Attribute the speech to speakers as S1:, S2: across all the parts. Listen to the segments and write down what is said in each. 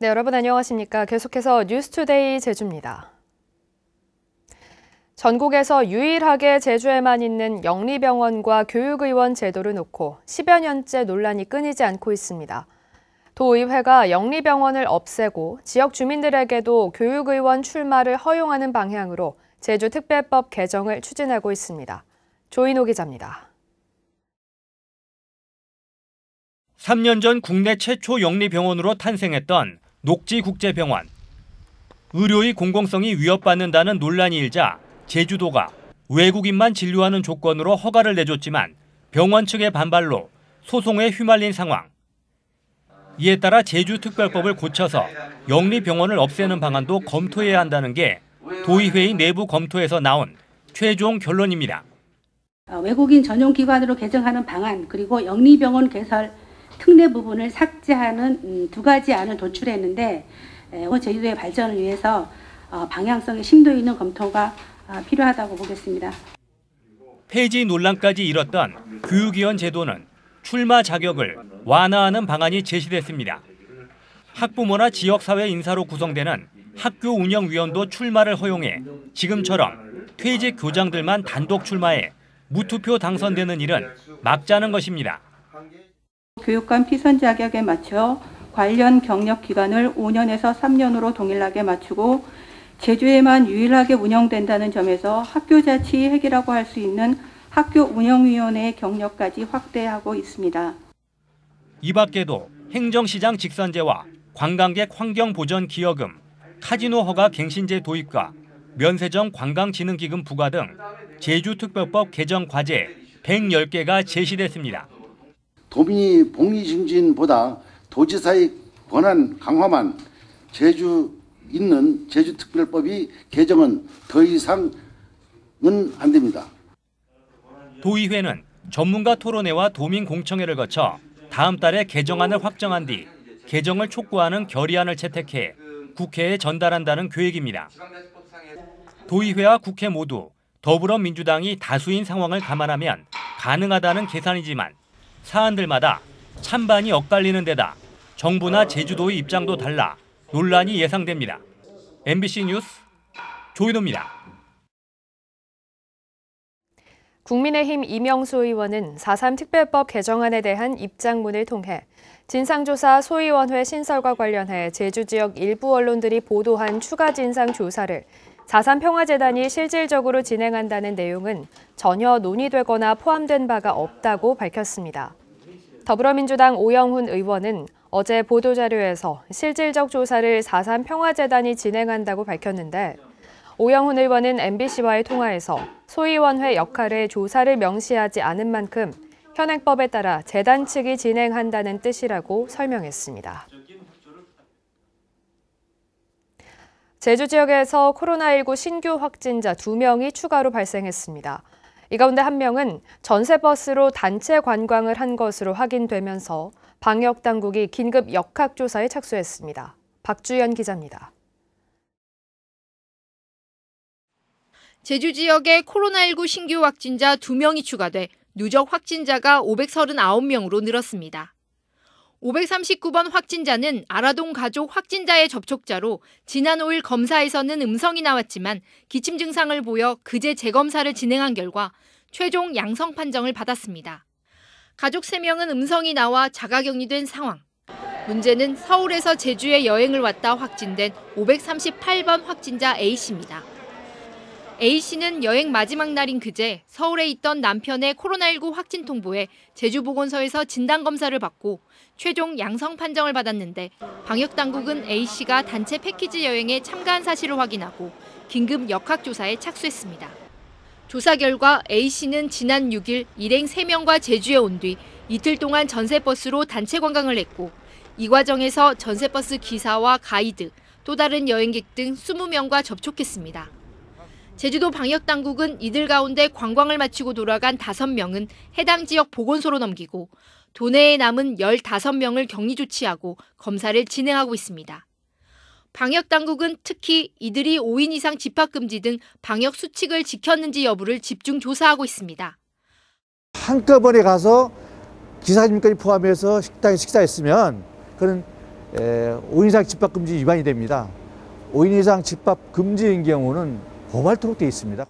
S1: 네, 여러분 안녕하십니까. 계속해서 뉴스투데이 제주입니다. 전국에서 유일하게 제주에만 있는 영리병원과 교육의원 제도를 놓고 10여 년째 논란이 끊이지 않고 있습니다. 도의회가 영리병원을 없애고 지역 주민들에게도 교육의원 출마를 허용하는 방향으로 제주특별법 개정을 추진하고 있습니다. 조인호 기자입니다.
S2: 3년 전 국내 최초 영리병원으로 탄생했던 녹지국제병원 의료의 공공성이 위협받는다는 논란이 일자 제주도가 외국인만 진료하는 조건으로 허가를 내줬지만 병원 측의 반발로 소송에 휘말린 상황. 이에 따라 제주특별법을 고쳐서 영리병원을 없애는 방안도 검토해야 한다는 게 도의회의 내부 검토에서 나온 최종 결론입니다.
S3: 어, 외국인 전용 기관으로 개정하는 방안 그리고 영리병원 개설 특례 부분을 삭제하는 음, 두 가지 안을 도출했는데 제주도의 발전을 위해서 어, 방향성의 심도 있는 검토가
S4: 아, 필요하다고 보겠습니다.
S2: 폐지 논란까지 일었던 교육위원 제도는 출마 자격을 완화하는 방안이 제시됐습니다. 학부모나 지역사회 인사로 구성되는 학교 운영위원도 출마를 허용해 지금처럼 퇴직 교장들만 단독 출마해 무투표 당선되는 일은 막자는 것입니다.
S4: 교육감 피선 자격에 맞춰 관련 경력 기간을 5년에서 3년으로 동일하게 맞추고 제주에만 유일하게 운영된다는 점에서 학교 자치 핵이라고 할 수 있는 학교 운영위원회의 경력까지 확대하고 있습니다.
S2: 이 밖에도 행정시장 직선제와 관광객 환경보전기여금, 카지노 허가 갱신제 도입과 면세점 관광진흥기금 부과 등 제주특별법 개정 과제 110개가 제시됐습니다.
S4: 도민이 봉이 증진보다 도지사의 권한 강화만 제주 있는 제주특별법이 개정은 더 이상은 안 됩니다.
S2: 도의회는 전문가 토론회와 도민 공청회를 거쳐 다음 달에 개정안을 확정한 뒤 개정을 촉구하는 결의안을 채택해 국회에 전달한다는 계획입니다. 도의회와 국회 모두 더불어민주당이 다수인 상황을 감안하면 가능하다는 계산이지만 사안들마다 찬반이 엇갈리는 데다 정부나 제주도의 입장도 달라 논란이 예상됩니다. MBC 뉴스 조인호입니다.
S1: 국민의힘 이명수 의원은 4.3 특별법 개정안에 대한 입장문을 통해 진상조사 소위원회 신설과 관련해 제주 지역 일부 언론들이 보도한 추가 진상조사를 자산평화재단이 실질적으로 진행한다는 내용은 전혀 논의되거나 포함된 바가 없다고 밝혔습니다. 더불어민주당 오영훈 의원은 어제 보도자료에서 실질적 조사를 자산평화재단이 진행한다고 밝혔는데 오영훈 의원은 MBC와의 통화에서 소위원회 역할에 조사를 명시하지 않은 만큼 현행법에 따라 재단 측이 진행한다는 뜻이라고 설명했습니다. 제주 지역에서 코로나19 신규 확진자 2명이 추가로 발생했습니다. 이 가운데 한 명은 전세버스로 단체 관광을 한 것으로 확인되면서 방역당국이 긴급 역학조사에 착수했습니다. 박주연 기자입니다. 제주
S3: 지역에 코로나19 신규 확진자 2명이 추가돼 누적 확진자가 539명으로 늘었습니다. 539번 확진자는 아라동 가족 확진자의 접촉자로 지난 5일 검사에서는 음성이 나왔지만 기침 증상을 보여 그제 재검사를 진행한 결과 최종 양성 판정을 받았습니다. 가족 3명은 음성이 나와 자가격리된 상황. 문제는 서울에서 제주에 여행을 왔다 확진된 538번 확진자 A씨입니다. A씨는 여행 마지막 날인 그제 서울에 있던 남편의 코로나19 확진 통보에 제주보건소에서 진단검사를 받고 최종 양성 판정을 받았는데 방역당국은 A씨가 단체 패키지 여행에 참가한 사실을 확인하고 긴급 역학조사에 착수했습니다. 조사 결과 A씨는 지난 6일 일행 3명과 제주에 온 뒤 이틀 동안 전세버스로 단체 관광을 했고 이 과정에서 전세버스 기사와 가이드, 또 다른 여행객 등 20명과 접촉했습니다. 제주도 방역당국은 이들 가운데 관광을 마치고 돌아간 5명은 해당 지역 보건소로 넘기고 도내에 남은 15명을 격리 조치하고 검사를 진행하고 있습니다. 방역당국은 특히 이들이 5인 이상 집합금지 등 방역 수칙을 지켰는지 여부를 집중 조사하고 있습니다.
S2: 한꺼번에 가서 기사님까지 포함해서 식당에 식사했으면 그런 5인 이상 집합금지 위반이 됩니다. 5인 이상 집합금지인 경우는 고발토록 되어 있습니다.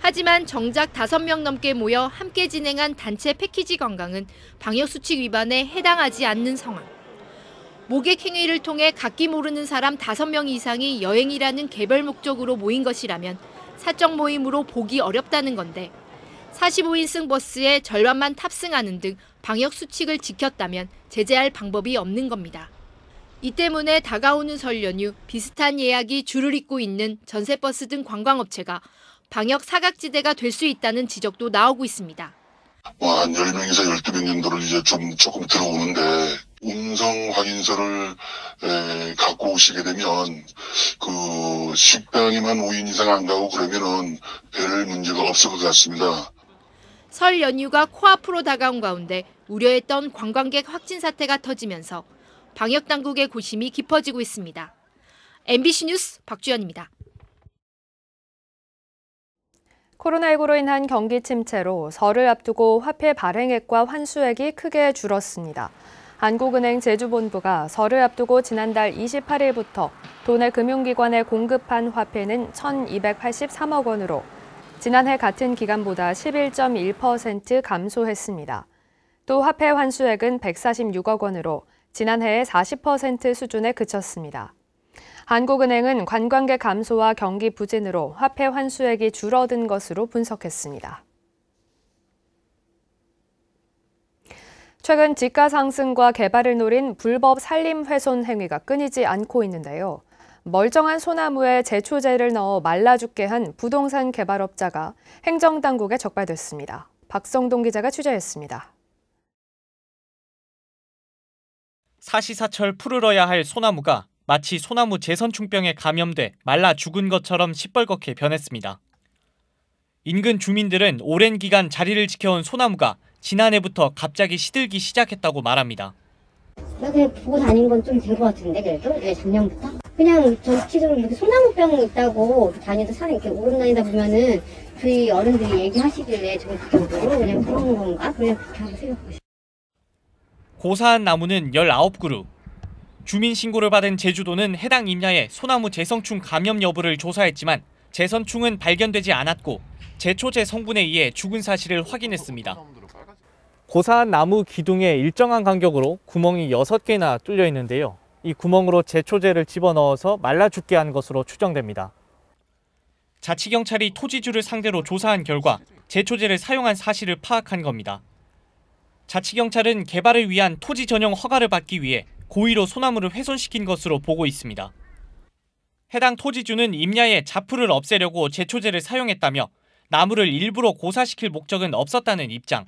S3: 하지만 정작 5명 넘게 모여 함께 진행한 단체 패키지 관광은 방역수칙 위반에 해당하지 않는 상황. 모객 행위를 통해 각기 모르는 사람 5명 이상이 여행이라는 개별 목적으로 모인 것이라면 사적 모임으로 보기 어렵다는 건데 45인승 버스에 절반만 탑승하는 등 방역 수칙을 지켰다면 제재할 방법이 없는 겁니다. 이 때문에 다가오는 설 연휴 비슷한 예약이 줄을 잇고 있는 전세버스 등 관광업체가 방역 사각지대가 될 수 있다는 지적도 나오고 있습니다. 한 10명에서 12명 정도를 이제 좀 조금 들어오는데 음성 확인서를 에, 갖고 오시게 되면 그 식당에만 5인 이상 안 가고 그러면은 별 문제가 없을 것 같습니다. 설 연휴가 코앞으로 다가온 가운데 우려했던 관광객 확진 사태가 터지면서 방역 당국의 고심이 깊어지고 있습니다. MBC 뉴스 박주연입니다.
S1: 코로나19로 인한 경기 침체로 설을 앞두고 화폐 발행액과 환수액이 크게 줄었습니다. 한국은행 제주본부가 설을 앞두고 지난달 28일부터 도내 금융기관에 공급한 화폐는 1,283억 원으로 지난해 같은 기간보다 11.1% 감소했습니다. 또 화폐 환수액은 146억 원으로 지난해의 40% 수준에 그쳤습니다. 한국은행은 관광객 감소와 경기 부진으로 화폐 환수액이 줄어든 것으로 분석했습니다. 최근 집가 상승과 개발을 노린 불법 산림 훼손 행위가 끊이지 않고 있는데요. 멀쩡한 소나무에 제초제를 넣어 말라 죽게 한 부동산 개발업자가 행정당국에 적발됐습니다. 박성동 기자가 취재했습니다.
S2: 사시사철 푸르러야 할 소나무가 마치 소나무 재선충병에 감염돼 말라 죽은 것처럼 시뻘겋게 변했습니다. 인근 주민들은 오랜 기간 자리를 지켜온 소나무가 지난해부터 갑자기 시들기 시작했다고 말합니다. 그냥 보고 다닌 건좀 된 것 같은데 그래도 예, 작년부터 그냥 전체적으로 소나무병 있다고 다니다 사람 이렇게 오름 다니다 보면은 저희 그 어른들이 얘기하시길래 저그 정도로 그냥 그런 건가 그냥 그렇게 하고 생각하고 고사한 나무는 19그루, 주민신고를 받은 제주도는 해당 임야에 소나무 재성충 감염 여부를 조사했지만 재선충은 발견되지 않았고 제초제 성분에 의해 죽은 사실을 확인했습니다. 고사한 나무 기둥에 일정한 간격으로 구멍이 6개나 뚫려 있는데요. 이 구멍으로 제초제를 집어넣어서 말라 죽게 한 것으로 추정됩니다. 자치경찰이 토지주를 상대로 조사한 결과 제초제를 사용한 사실을 파악한 겁니다. 자치경찰은 개발을 위한 토지 전용 허가를 받기 위해 고의로 소나무를 훼손시킨 것으로 보고 있습니다. 해당 토지주는 임야에 자풀을 없애려고 제초제를 사용했다며 나무를 일부러 고사시킬 목적은 없었다는 입장.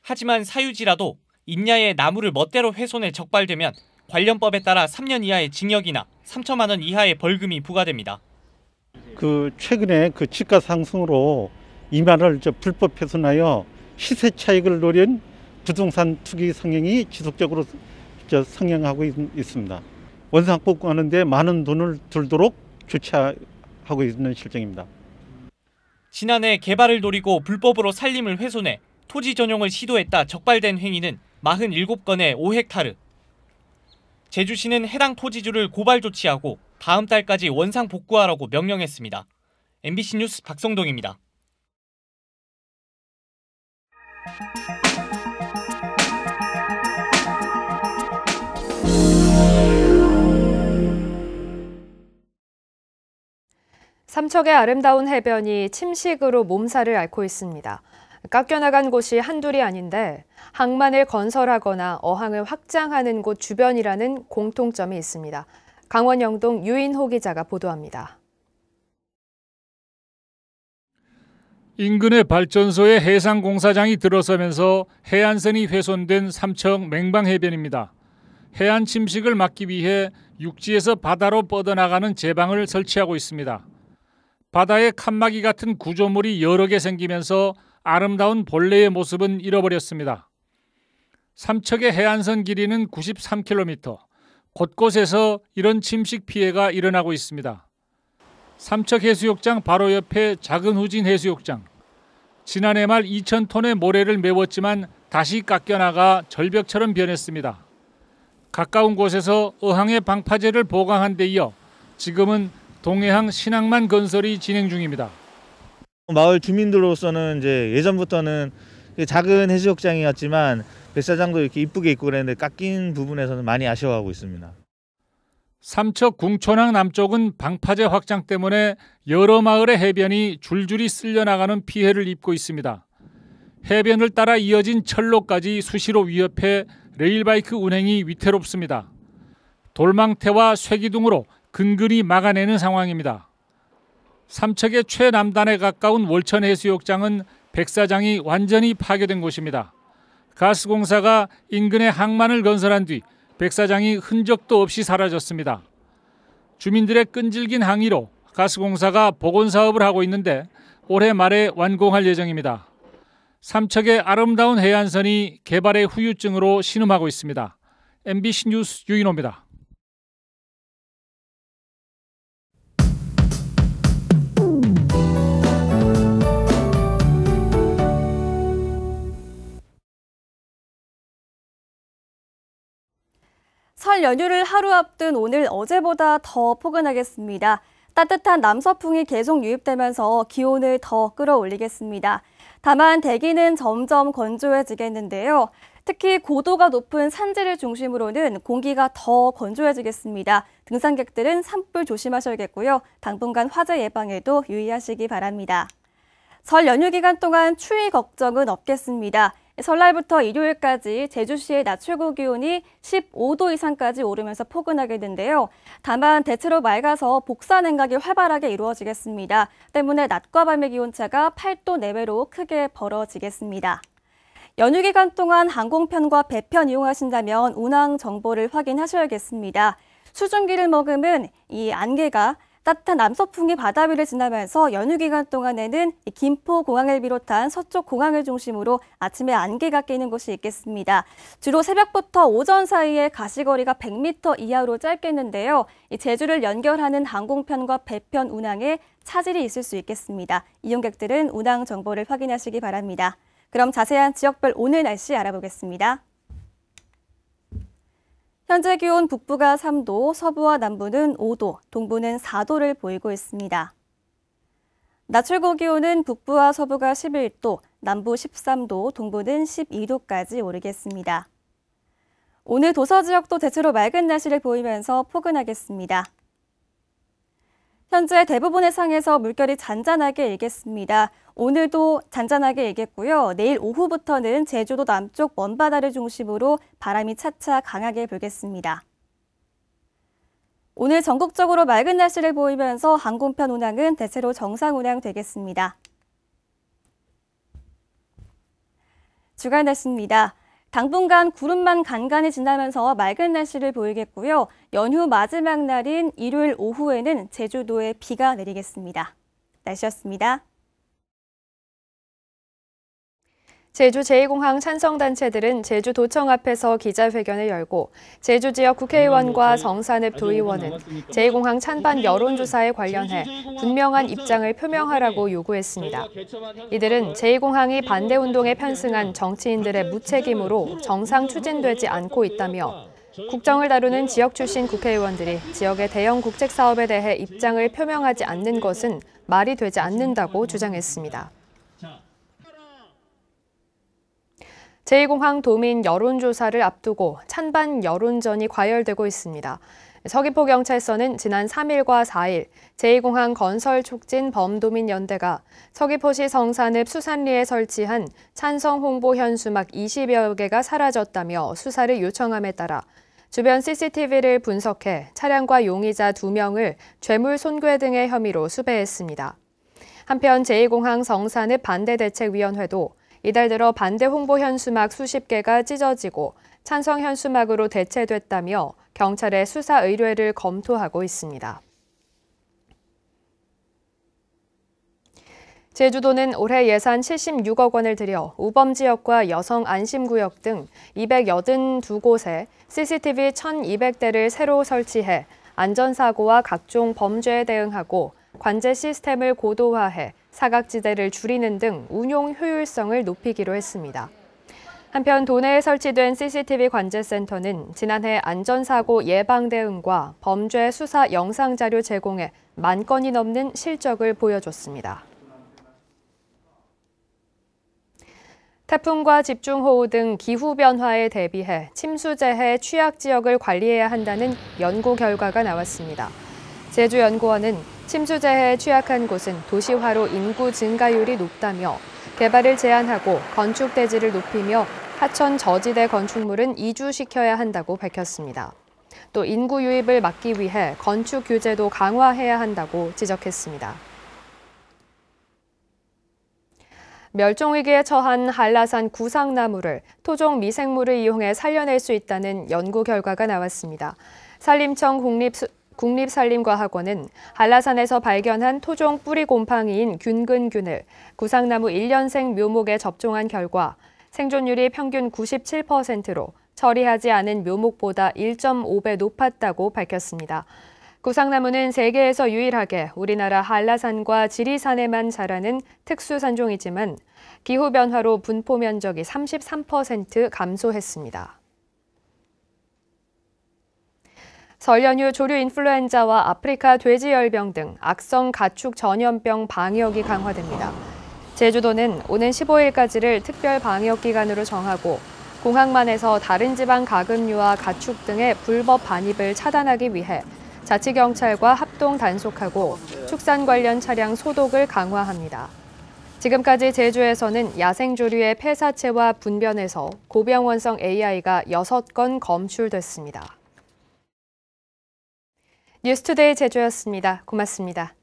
S2: 하지만 사유지라도 임야에 나무를 멋대로 훼손해 적발되면 관련법에 따라 3년 이하의 징역이나 3천만 원 이하의 벌금이 부과됩니다. 그 최근에 그 집가 상승으로 임야를 불법 훼손하여 시세 차익을 노린 부동산 투기 성향이 지속적으로 성행하고 있, 습니다 원상 복하는데 많은 돈을 들도록 주차하고 있는 실정입니다. 지난해 개발을 노리고 불법으로 산림을 훼손해 토지 전용을 시도했다 적발된 행위는 47건에 5헥타르. 제주시는 해당 토지주를 고발 조치하고 다음 달까지 원상 복구하라고 명령했습니다. MBC 뉴스 박성동입니다.
S1: 삼척의 아름다운 해변이 침식으로 몸살을 앓고 있습니다. 깎여나간 곳이 한둘이 아닌데 항만을 건설하거나 어항을 확장하는 곳 주변이라는 공통점이 있습니다. 강원 영동 유인호 기자가 보도합니다.
S5: 인근의 발전소에 해상공사장이 들어서면서 해안선이 훼손된 삼척 맹방해변입니다. 해안 침식을 막기 위해 육지에서 바다로 뻗어나가는 제방을 설치하고 있습니다. 바다에 칸막이 같은 구조물이 여러 개 생기면서 아름다운 본래의 모습은 잃어버렸습니다. 삼척의 해안선 길이는 93km. 곳곳에서 이런 침식 피해가 일어나고 있습니다. 삼척해수욕장 바로 옆에 작은 후진 해수욕장. 지난해 말 2,000톤의 모래를 메웠지만 다시 깎여나가 절벽처럼 변했습니다. 가까운 곳에서 어항의 방파제를 보강한 데 이어 지금은 동해항 신항만 건설이 진행 중입니다.
S2: 마을 주민들로서는 이제 예전부터는 작은
S5: 해수욕장이었지만 뱃사장도 이렇게 이쁘게 입고 그랬는데 깎인 부분에서는 많이 아쉬워하고 있습니다. 삼척 궁천항 남쪽은 방파제 확장 때문에 여러 마을의 해변이 줄줄이 쓸려나가는 피해를 입고 있습니다. 해변을 따라 이어진 철로까지 수시로 위협해 레일바이크 운행이 위태롭습니다. 돌망태와 쇠기둥으로 근근히 막아내는 상황입니다. 삼척의 최남단에 가까운 월천 해수욕장은 백사장이 완전히 파괴된 곳입니다. 가스공사가 인근에 항만을 건설한 뒤 백사장이 흔적도 없이 사라졌습니다. 주민들의 끈질긴 항의로 가스공사가 복원 사업을 하고 있는데 올해 말에 완공할 예정입니다. 삼척의 아름다운 해안선이 개발의 후유증으로 신음하고 있습니다. MBC 뉴스 유인호입니다.
S4: 설 연휴를 하루 앞둔 오늘 어제보다 더 포근하겠습니다. 따뜻한 남서풍이 계속 유입되면서 기온을 더 끌어올리겠습니다. 다만 대기는 점점 건조해지겠는데요. 특히 고도가 높은 산지를 중심으로는 공기가 더 건조해지겠습니다. 등산객들은 산불 조심하셔야겠고요. 당분간 화재 예방에도 유의하시기 바랍니다. 설 연휴 기간 동안 추위 걱정은 없겠습니다. 설날부터 일요일까지 제주시의 낮 최고 기온이 15도 이상까지 오르면서 포근하게 는데요 다만 대체로 맑아서 복사 냉각이 활발하게 이루어지겠습니다. 때문에 낮과 밤의 기온차가 8도 내외로 크게 벌어지겠습니다. 연휴 기간 동안 항공편과 배편 이용하신다면 운항 정보를 확인하셔야겠습니다. 수증기를 머금은 이 안개가 따뜻한 남서풍이 바다 위를 지나면서 연휴 기간 동안에는 김포 공항을 비롯한 서쪽 공항을 중심으로 아침에 안개가 끼는 곳이 있겠습니다. 주로 새벽부터 오전 사이에 가시거리가 100m 이하로 짧겠는데요. 제주를 연결하는 항공편과 배편 운항에 차질이 있을 수 있겠습니다. 이용객들은 운항 정보를 확인하시기 바랍니다. 그럼 자세한 지역별 오늘 날씨 알아보겠습니다. 현재 기온 북부가 3도, 서부와 남부는 5도, 동부는 4도를 보이고 있습니다. 낮 최고 기온은 북부와 서부가 11도, 남부 13도, 동부는 12도까지 오르겠습니다. 오늘 도서 지역도 대체로 맑은 날씨를 보이면서 포근하겠습니다. 현재 대부분의 상에서 물결이 잔잔하게 일겠습니다. 오늘도 잔잔하게 일겠고요. 내일 오후부터는 제주도 남쪽 먼바다를 중심으로 바람이 차차 강하게 불겠습니다. 오늘 전국적으로 맑은 날씨를 보이면서 항공편 운항은 대체로 정상 운항 되겠습니다. 주간 날씨입니다. 당분간 구름만 간간히 지나면서 맑은 날씨를 보이겠고요. 연휴 마지막 날인 일요일 오후에는 제주도에 비가 내리겠습니다.
S1: 날씨였습니다. 제주 제2공항 찬성단체들은 제주도청 앞에서 기자회견을 열고 제주 지역 국회의원과 정산읍 도의원은 제2공항 찬반 여론조사에 관련해 분명한 입장을 표명하라고 요구했습니다. 이들은 제2공항이 반대운동에 편승한 정치인들의 무책임으로 정상 추진되지 않고 있다며 국정을 다루는 지역 출신 국회의원들이 지역의 대형 국책 사업에 대해 입장을 표명하지 않는 것은 말이 되지 않는다고 주장했습니다. 제2공항 도민 여론조사를 앞두고 찬반 여론전이 과열되고 있습니다. 서귀포경찰서는 지난 3일과 4일 제2공항 건설촉진 범도민연대가 서귀포시 성산읍 수산리에 설치한 찬성 홍보 현수막 20여 개가 사라졌다며 수사를 요청함에 따라 주변 CCTV를 분석해 차량과 용의자 2명을 죄물 손괴 등의 혐의로 수배했습니다. 한편 제2공항 성산읍 반대대책위원회도 이달 들어 반대 홍보 현수막 수십 개가 찢어지고 찬성 현수막으로 대체됐다며 경찰의 수사 의뢰를 검토하고 있습니다. 제주도는 올해 예산 76억 원을 들여 우범 지역과 여성 안심구역 등 282곳에 CCTV 1,200대를 새로 설치해 안전사고와 각종 범죄에 대응하고 관제 시스템을 고도화해 사각지대를 줄이는 등 운용 효율성을 높이기로 했습니다. 한편 도내에 설치된 CCTV 관제센터는 지난해 안전사고 예방 대응과 범죄 수사 영상 자료 제공에 만 건이 넘는 실적을 보여줬습니다. 태풍과 집중호우 등 기후변화에 대비해 침수재해 취약 지역을 관리해야 한다는 연구 결과가 나왔습니다. 제주연구원은 침수재해에 취약한 곳은 도시화로 인구 증가율이 높다며 개발을 제한하고 건축 대지를 높이며 하천 저지대 건축물은 이주시켜야 한다고 밝혔습니다. 또 인구 유입을 막기 위해 건축 규제도 강화해야 한다고 지적했습니다. 멸종위기에 처한 한라산 구상나무를 토종 미생물을 이용해 살려낼 수 있다는 연구 결과가 나왔습니다. 산림청 국립 국립산림과학원은 한라산에서 발견한 토종 뿌리 곰팡이인 균근균을 구상나무 1년생 묘목에 접종한 결과 생존율이 평균 97%로 처리하지 않은 묘목보다 1.5배 높았다고 밝혔습니다. 구상나무는 세계에서 유일하게 우리나라 한라산과 지리산에만 자라는 특수산종이지만 기후변화로 분포 면적이 33% 감소했습니다. 설 연휴 조류 인플루엔자와 아프리카 돼지열병 등 악성 가축 전염병 방역이 강화됩니다. 제주도는 오는 15일까지를 특별 방역 기간으로 정하고 공항만에서 다른 지방 가금류와 가축 등의 불법 반입을 차단하기 위해 자치경찰과 합동 단속하고 축산 관련 차량 소독을 강화합니다. 지금까지 제주에서는 야생조류의 폐사체와 분변에서 고병원성 AI가 6건 검출됐습니다.
S2: 뉴스투데이 제주였습니다. 고맙습니다.